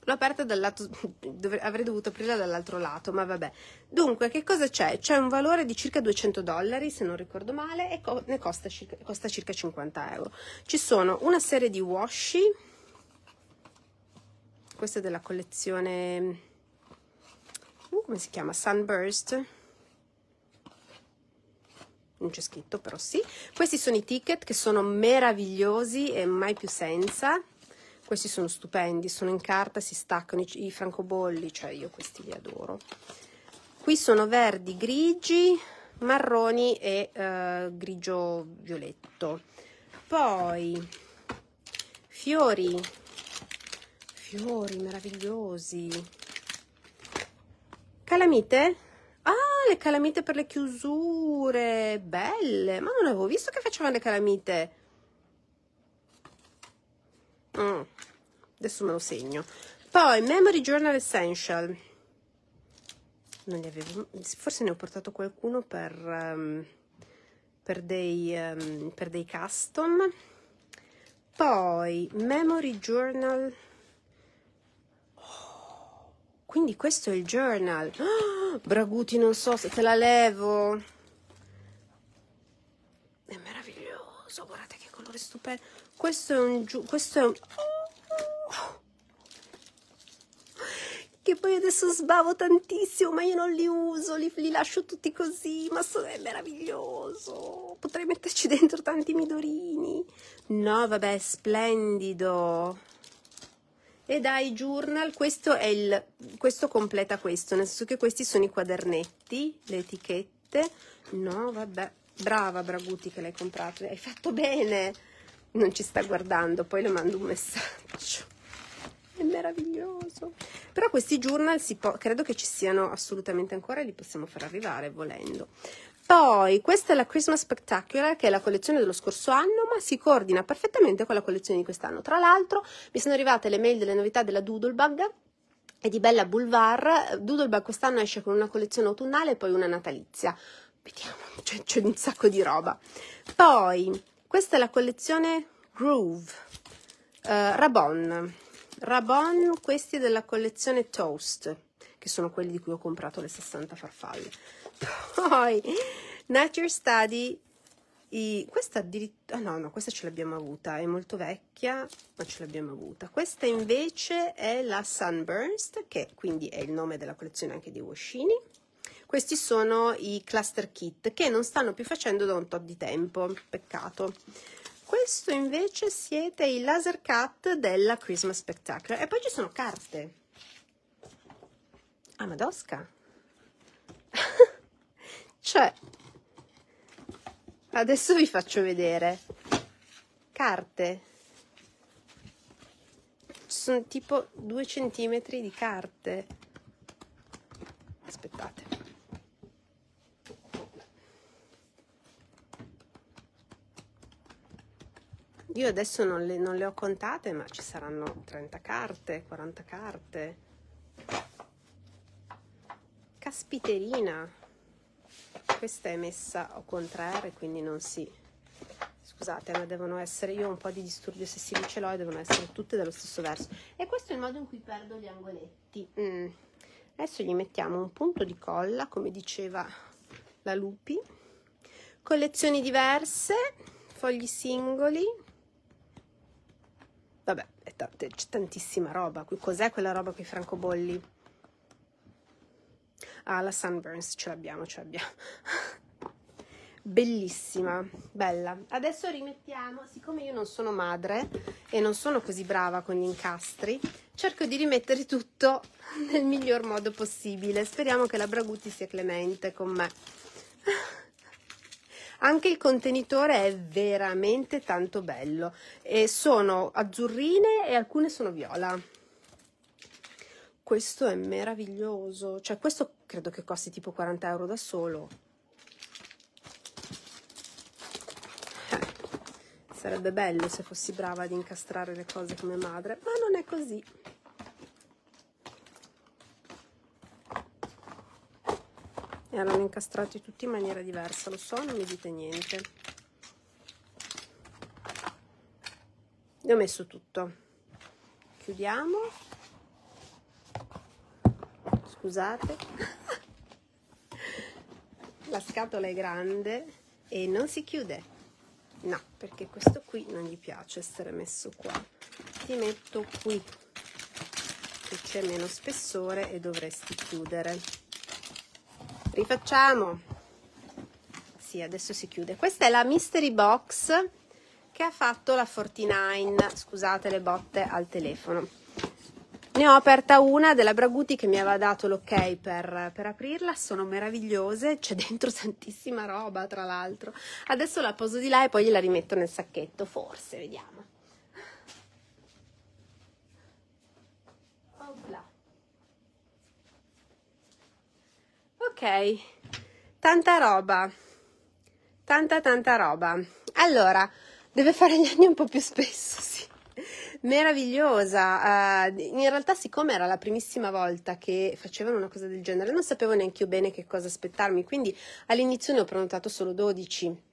L'ho aperta dal lato, avrei dovuto aprirla dall'altro lato, ma vabbè. Dunque, che cosa c'è? C'è un valore di circa 200 dollari, se non ricordo male, e co ne costa circa, costa circa 50 euro. Ci sono una serie di washi, questa è della collezione, uh, come si chiama? Sunburst non c'è scritto però sì questi sono i ticket che sono meravigliosi e mai più senza questi sono stupendi, sono in carta, si staccano i, i francobolli, cioè io questi li adoro. Qui sono verdi, grigi, marroni e eh, grigio violetto. Poi fiori, fiori meravigliosi. Calamite? Ah, le calamite per le chiusure, belle! Ma non avevo visto che facevano le calamite. Mm adesso me lo segno poi Memory Journal Essential non li avevo forse ne ho portato qualcuno per, um, per, dei, um, per dei custom poi Memory Journal oh, quindi questo è il journal oh, Braguti non so se te la levo è meraviglioso guardate che colore stupendo questo è un, questo è un che poi adesso sbavo tantissimo, ma io non li uso, li, li lascio tutti così, ma so, è meraviglioso. Potrei metterci *laughs* dentro tanti midorini. No, vabbè, splendido. E dai, journal, questo, è il, questo completa questo, nel senso che questi sono i quadernetti, le etichette. No, vabbè, brava Braguti che l'hai comprato, hai fatto bene. Non ci sta guardando, poi le mando un messaggio è meraviglioso però questi journal credo che ci siano assolutamente ancora e li possiamo far arrivare volendo poi questa è la Christmas Spectacular che è la collezione dello scorso anno ma si coordina perfettamente con la collezione di quest'anno tra l'altro mi sono arrivate le mail delle novità della Doodlebug e di Bella Boulevard Doodlebug quest'anno esce con una collezione autunnale e poi una natalizia vediamo c'è un sacco di roba poi questa è la collezione Groove Uh, Rabon Rabon, questi della collezione Toast, che sono quelli di cui ho comprato le 60 farfalle. Poi, Nature Study, i, questa addirittura, no, no, questa ce l'abbiamo avuta, è molto vecchia, ma ce l'abbiamo avuta. Questa invece è la Sunburst, che quindi è il nome della collezione anche di Washini. Questi sono i cluster kit che non stanno più facendo da un tot di tempo, peccato. Questo invece siete i laser cut della Christmas Spectacular. E poi ci sono carte. Ah, madosca. *laughs* cioè, adesso vi faccio vedere. Carte. Ci sono tipo due centimetri di carte. Aspettate. Io adesso non le, non le, ho contate, ma ci saranno 30 carte, 40 carte. Caspiterina. Questa è messa o contraria, quindi non si... Scusate, ma devono essere... Io ho un po' di disturbio se si ce l'ho e devono essere tutte dallo stesso verso. E questo è il modo in cui perdo gli angoletti. Mm. Adesso gli mettiamo un punto di colla, come diceva la Lupi. Collezioni diverse, fogli singoli Vabbè, tante, c'è tantissima roba. Cos'è quella roba qui, francobolli? Ah, la Sunburns, ce l'abbiamo, ce l'abbiamo. *laughs* Bellissima, bella. Adesso rimettiamo, siccome io non sono madre e non sono così brava con gli incastri, cerco di rimettere tutto *laughs* nel miglior modo possibile. Speriamo che la Braguti sia clemente con me. *laughs* Anche il contenitore è veramente tanto bello. E sono azzurrine e alcune sono viola. Questo è meraviglioso. Cioè questo credo che costi tipo 40 euro da solo. Eh, sarebbe bello se fossi brava ad incastrare le cose come madre, ma non è così. erano incastrati tutti in maniera diversa lo so non mi dite niente e ho messo tutto chiudiamo scusate *laughs* la scatola è grande e non si chiude no perché questo qui non gli piace essere messo qua ti metto qui che c'è meno spessore e dovresti chiudere rifacciamo sì adesso si chiude questa è la mystery box che ha fatto la 49 scusate le botte al telefono ne ho aperta una della Braguti che mi aveva dato l'ok per, per aprirla, sono meravigliose, c'è dentro *laughs* tantissima roba tra l'altro. Adesso la poso di là e poi gliela rimetto nel sacchetto, forse, vediamo. ok tanta roba tanta tanta roba allora deve fare gli anni un po' più spesso *laughs* sì meravigliosa. Uh, in realtà, siccome era la primissima volta che facevano una cosa del genere, non sapevo neanche io bene che cosa aspettarmi, quindi all'inizio ne ho prenotato solo 12.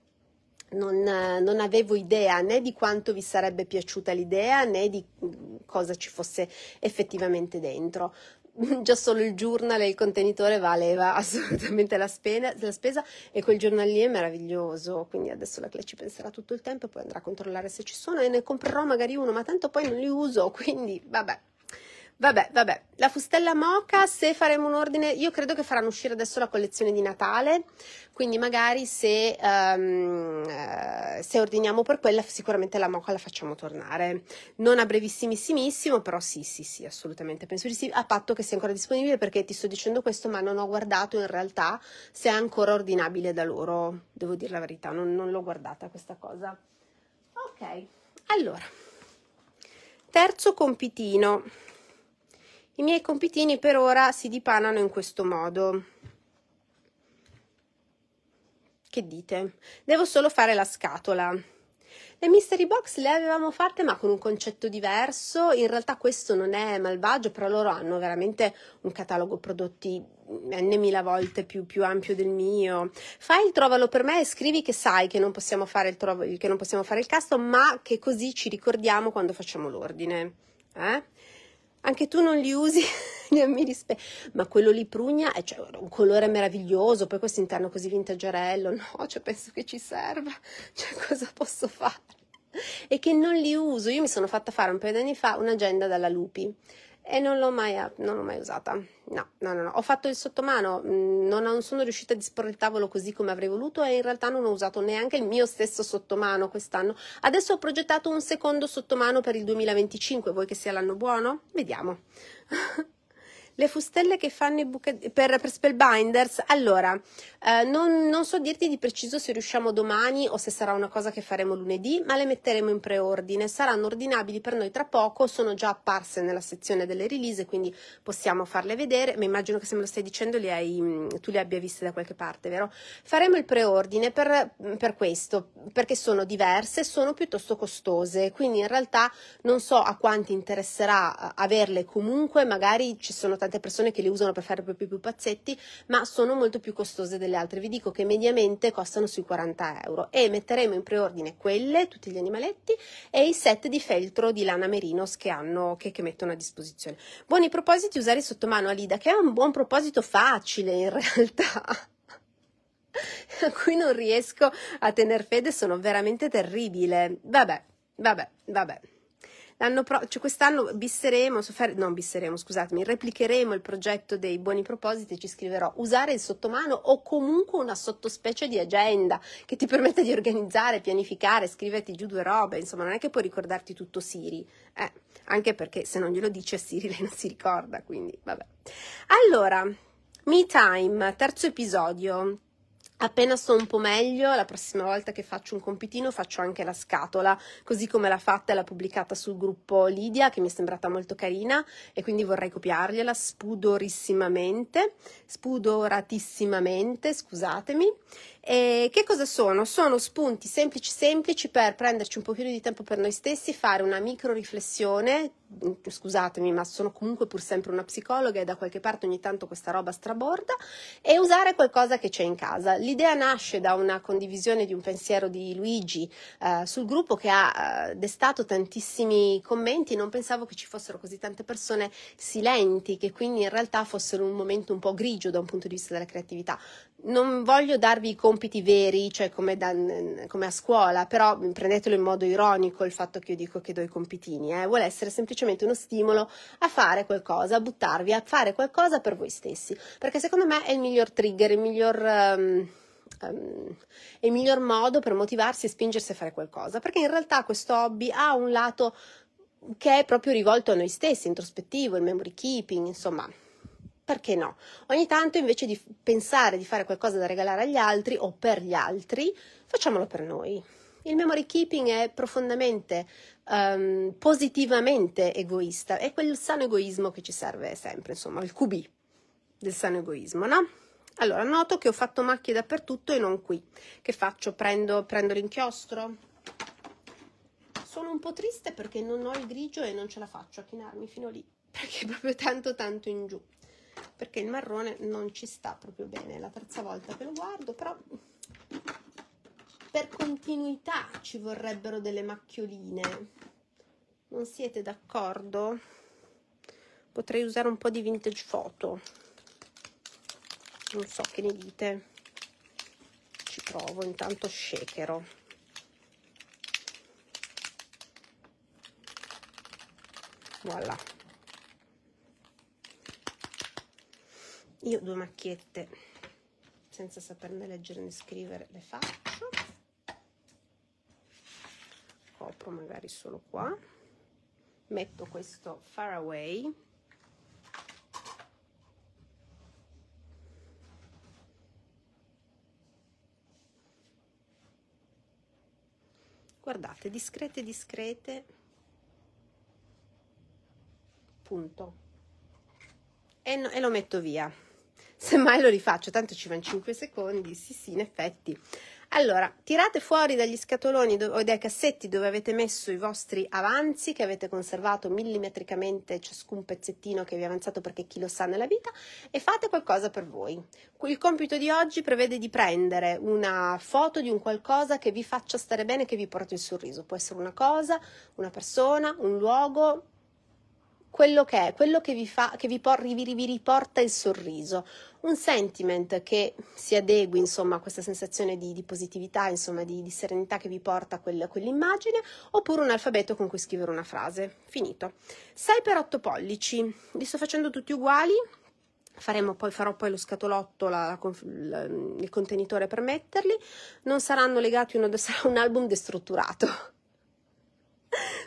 Non, non, avevo idea né di quanto vi sarebbe piaciuta l'idea né di mm, cosa ci fosse effettivamente dentro. *laughs* già solo il journal e il contenitore valeva *laughs* assolutamente la, spena, la spesa e quel giornal lì è meraviglioso, quindi adesso la Clay ci penserà tutto il tempo e poi andrà a controllare se ci sono e ne comprerò magari uno, ma tanto poi non li uso, quindi vabbè. Vabbè, vabbè, la fustella moca, se faremo un ordine, io credo che faranno uscire adesso la collezione di Natale, quindi magari se, um, se ordiniamo per quella sicuramente la moca la facciamo tornare, non a brevissimissimo, però sì, sì, sì, assolutamente, penso di sì, a patto che sia ancora disponibile perché ti sto dicendo questo ma non ho guardato in realtà se è ancora ordinabile da loro, devo dire la verità, non, non l'ho guardata questa cosa. Ok, allora, terzo compitino i miei compitini per ora si dipanano in questo modo. Che dite? Devo solo fare la scatola. Le mystery box le avevamo fatte ma con un concetto diverso, in realtà questo non è malvagio, però loro hanno veramente un catalogo prodotti n volte più, più, ampio del mio. Fai il trovalo per me e scrivi che sai che non possiamo fare il, trovo, che non possiamo fare il custom, ma che così ci ricordiamo quando facciamo l'ordine. Eh? anche tu non li usi, *laughs* mi dispe- ma quello lì prugna è cioè, un colore meraviglioso, poi questo interno così vintagerello, no, cioè, penso che ci serva, *laughs* cioè, cosa posso fare? E che non li uso, io mi sono fatta fare un paio di anni fa un'agenda dalla Lupi, e non l'ho mai, non l'ho mai usata. No, no, no, no, ho fatto il sottomano, mm, non, non sono riuscita a disporre il tavolo così come avrei voluto e in realtà non ho usato neanche il mio stesso sottomano quest'anno. Adesso ho progettato un secondo sottomano per il 2025, vuoi che sia l'anno buono? Vediamo. *laughs* Le fustelle che fanno i buchetti per, per, Spellbinders? Allora, eh, non, non, so dirti di preciso se riusciamo domani o se sarà una cosa che faremo lunedì, ma le metteremo in preordine. Saranno ordinabili per noi tra poco, sono già apparse nella sezione delle release, quindi possiamo farle vedere. Ma immagino che se me lo stai dicendo le hai, mm, tu le abbia viste da qualche parte, vero? Faremo il preordine per, mm, per questo, perché sono diverse, sono piuttosto costose, quindi in realtà non so a quanti interesserà eh, averle comunque, magari ci sono tante persone che le usano per fare proprio i pupazzetti, ma sono molto più costose delle altre. Vi dico che mediamente costano sui 40 euro e metteremo in preordine quelle, tutti gli animaletti e i set di feltro di lana merinos che, hanno, che, che mettono a disposizione. Buoni propositi usare sottomano a Lida, che è un buon proposito facile in *laughs* realtà a cui non riesco a tener fede, sono veramente terribile. Vabbè, vabbè, vabbè. L'anno pro- cioè quest'anno bisseremo, soffer- non bisseremo, scusatemi, replicheremo il progetto dei buoni propositi e ci scriverò usare il sottomano o comunque una sottospecie di agenda che ti permetta di organizzare, pianificare, scriverti giù due robe, insomma non è che puoi ricordarti tutto Siri, eh, anche perché se non glielo dice a Siri lei non si ricorda, quindi vabbè. Allora, Me Time, terzo episodio, Appena sto un po' meglio, la prossima volta che faccio un compitino faccio anche la scatola, così come l'ha fatta e l'ha pubblicata sul gruppo Lidia, che mi è sembrata molto carina e quindi vorrei copiargliela spudorissimamente, spudoratissimamente, scusatemi. E che cosa sono? Sono spunti semplici semplici per prenderci un pochino di tempo per noi stessi, fare una micro riflessione scusatemi, ma sono comunque pur sempre una psicologa e da qualche parte ogni tanto questa roba straborda, e usare qualcosa che c'è in casa. L'idea nasce da una condivisione di un pensiero di Luigi eh, sul gruppo che ha eh, destato tantissimi commenti, non pensavo che ci fossero così tante persone silenti, che quindi in realtà fossero un momento un po' grigio da un punto di vista della creatività non voglio darvi i compiti veri, cioè come, da, come, a scuola, però prendetelo in modo ironico il fatto che io dico che do i compitini, eh. vuole essere semplicemente uno stimolo a fare qualcosa, a buttarvi, a fare qualcosa per voi stessi, perché secondo me è il miglior trigger, il miglior... Um, um, il miglior modo per motivarsi e spingersi a fare qualcosa, perché in realtà questo hobby ha un lato che è proprio rivolto a noi stessi, introspettivo, il memory keeping, insomma, perché no? Ogni tanto invece di pensare di fare qualcosa da regalare agli altri o per gli altri, facciamolo per noi. Il memory keeping è profondamente, um, positivamente egoista, è quel sano egoismo che ci serve sempre, insomma, il QB del sano egoismo, no? Allora, noto che ho fatto macchie dappertutto e non qui. Che faccio? Prendo, prendo l'inchiostro? Sono un po' triste perché non ho il grigio e non ce la faccio a chinarmi fino lì, *laughs* perché è proprio tanto tanto in giù perché il marrone non ci sta proprio bene. È la terza volta che lo guardo, però per continuità ci vorrebbero delle macchioline. Non siete d'accordo? Potrei usare un po' di vintage photo. Non so che ne dite. Ci provo, intanto shakero. Voilà. io due macchiette senza saperne leggere né scrivere le faccio copro magari solo qua metto questo far away guardate discrete discrete punto e, no, e lo metto via semmai lo rifaccio, tanto ci vanno 5 secondi, sì sì in effetti. Allora, tirate fuori dagli scatoloni o dai cassetti dove avete messo i vostri avanzi che avete conservato millimetricamente ciascun pezzettino che vi è avanzato perché chi lo sa nella vita e fate qualcosa per voi. Il compito di oggi prevede di prendere una foto di un qualcosa che vi faccia stare bene, che vi porti il sorriso. Può essere una cosa, una persona, un luogo, quello che è, quello che vi, fa, che vi, por- vi riporta il sorriso un sentiment che si adegui insomma, a questa sensazione di, di positività, insomma, di, di, serenità che vi porta quel, quell'immagine, oppure un alfabeto con cui scrivere una frase. Finito. 6 per 8 pollici, li sto facendo tutti uguali, Faremo poi, farò poi lo scatolotto, la, la, il contenitore per metterli. Non saranno legati, uno, *laughs* sarà un album destrutturato.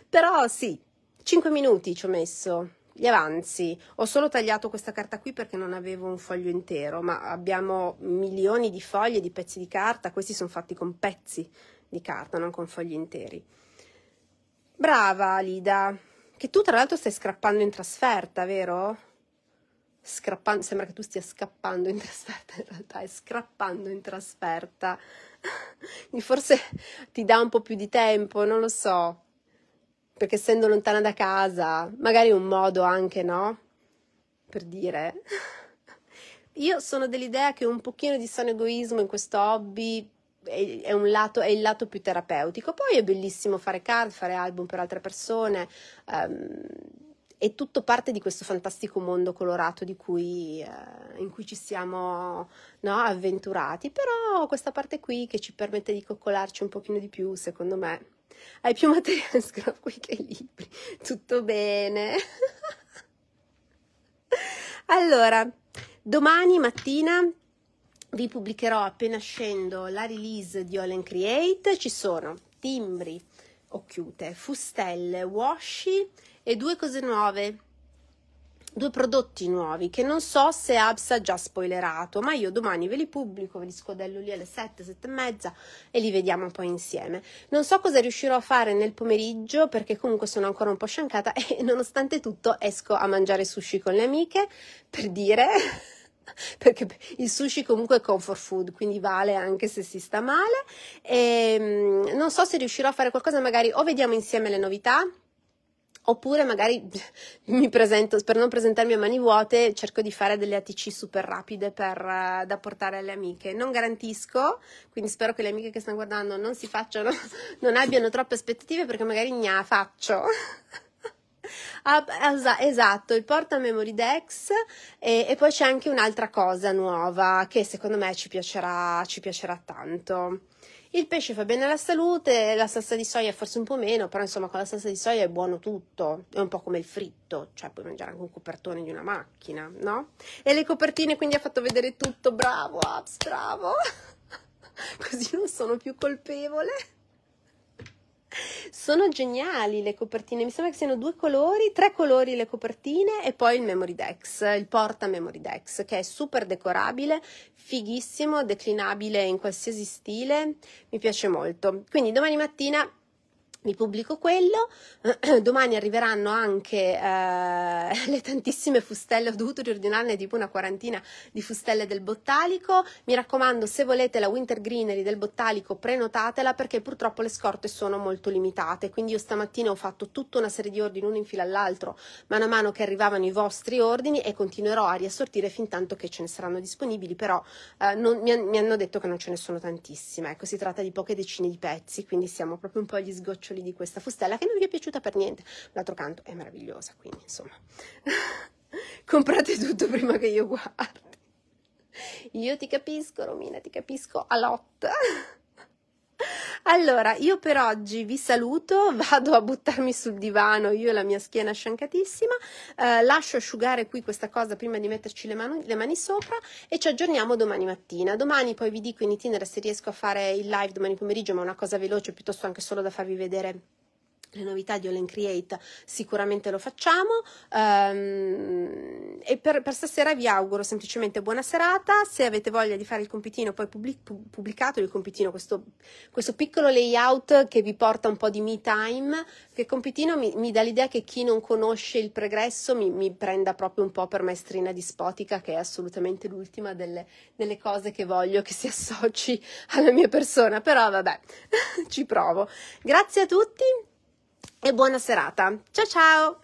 Però sì, 5 minuti ci ho messo gli avanzi. Ho solo tagliato questa carta qui perché non avevo un foglio intero, ma abbiamo milioni di foglie, di pezzi di carta, questi sono fatti con pezzi di carta, non con fogli interi. Brava Lida, che tu tra l'altro stai scrappando in trasferta, vero? Scrappando, sembra che tu stia scappando in trasferta, in realtà è scrappando in trasferta. *laughs* Forse ti dà un po' più di tempo, non lo so perché essendo lontana da casa, magari un modo anche, no? Per dire. *laughs* Io sono dell'idea che un pochino di sano egoismo in questo hobby è, lato, è, il lato più terapeutico. Poi è bellissimo fare card, fare album per altre persone. Um, ehm, è tutto parte di questo fantastico mondo colorato cui, eh, in cui ci siamo no, avventurati, però questa parte qui che ci permette di coccolarci un pochino di più, secondo me, hai più materiale *laughs* scrapbook che libri. Tutto bene. allora, domani mattina vi pubblicherò appena scendo la release di All and Create. Ci sono timbri, occhiute, fustelle, washi e due cose nuove due prodotti nuovi che non so se Abs ha già spoilerato, ma io domani ve li pubblico, ve li scodello lì alle 7, 7 e mezza e li vediamo poi insieme. Non so cosa riuscirò a fare nel pomeriggio perché comunque sono ancora un po' sciancata *laughs* e nonostante tutto esco a mangiare sushi con le amiche per dire *laughs* perché il sushi comunque è comfort food, quindi vale anche se si sta male. E, ehm, non so se riuscirò a fare qualcosa, magari o vediamo insieme le novità Oppure magari *laughs* mi presento, per non presentarmi a mani vuote, cerco di fare delle ATC super rapide per, eh, da portare alle amiche. Non garantisco, quindi spero che le amiche che stanno guardando non si facciano, *laughs* non abbiano troppe aspettative perché magari gna faccio. *laughs* Ah, esatto, il porta memory dex e, e, poi c'è anche un'altra cosa nuova che secondo me ci piacerà, ci piacerà tanto. Il pesce fa bene alla salute, la salsa di soia forse un po' meno, però insomma con la salsa di soia è buono tutto, è un po' come il fritto, cioè puoi mangiare anche un copertone di una macchina, no? E le copertine quindi ha fatto vedere tutto, bravo Abs, bravo! *laughs* Così non sono più colpevole. Sono geniali le copertine, mi sembra che siano due colori, tre colori le copertine e poi il memory dex, il porta memory dex che è super decorabile, fighissimo, declinabile in qualsiasi stile, mi piace molto. Quindi domani mattina vi pubblico quello, *clears throat* domani arriveranno anche eh, *laughs* le tantissime fustelle, ho dovuto riordinarne tipo una quarantina di fustelle del Bottalico, mi raccomando se volete la Winter Greenery del Bottalico prenotatela perché purtroppo le scorte sono molto limitate, quindi io stamattina ho fatto tutta una serie di ordini uno in fila all'altro mano a mano che arrivavano i vostri ordini e continuerò a riassortire fin tanto che ce ne saranno disponibili, però eh, non, mi, mi hanno detto che non ce ne sono tantissime, ecco si tratta di poche decine di pezzi, quindi siamo proprio un po' agli sgoccioli noccioli di questa fustella che non vi è piaciuta per niente. D'altro canto è meravigliosa, quindi insomma, *laughs* comprate tutto prima che io guardi. Io ti capisco, Romina, ti capisco a lotta. Allora, io per oggi vi saluto, *laughs* vado a buttarmi sul divano, io e la mia schiena sciancatissima, eh, lascio asciugare qui questa cosa prima di metterci le, manu- le, mani sopra e ci aggiorniamo domani mattina. Domani poi vi dico in itinere se riesco a fare il live domani pomeriggio, ma è una cosa veloce, piuttosto anche solo da farvi vedere le novità di All in Create sicuramente lo facciamo um, e per, per, stasera vi auguro semplicemente buona serata se avete voglia di fare il compitino poi pubblic- pubblicato il compitino questo, questo, piccolo layout che vi porta un po' di me time che compitino mi, mi dà l'idea che chi non conosce il pregresso mi, mi, prenda proprio un po' per maestrina dispotica che è assolutamente l'ultima delle, delle cose che voglio che si associ alla mia persona però vabbè *laughs* ci provo grazie a tutti e buona serata. Ciao ciao!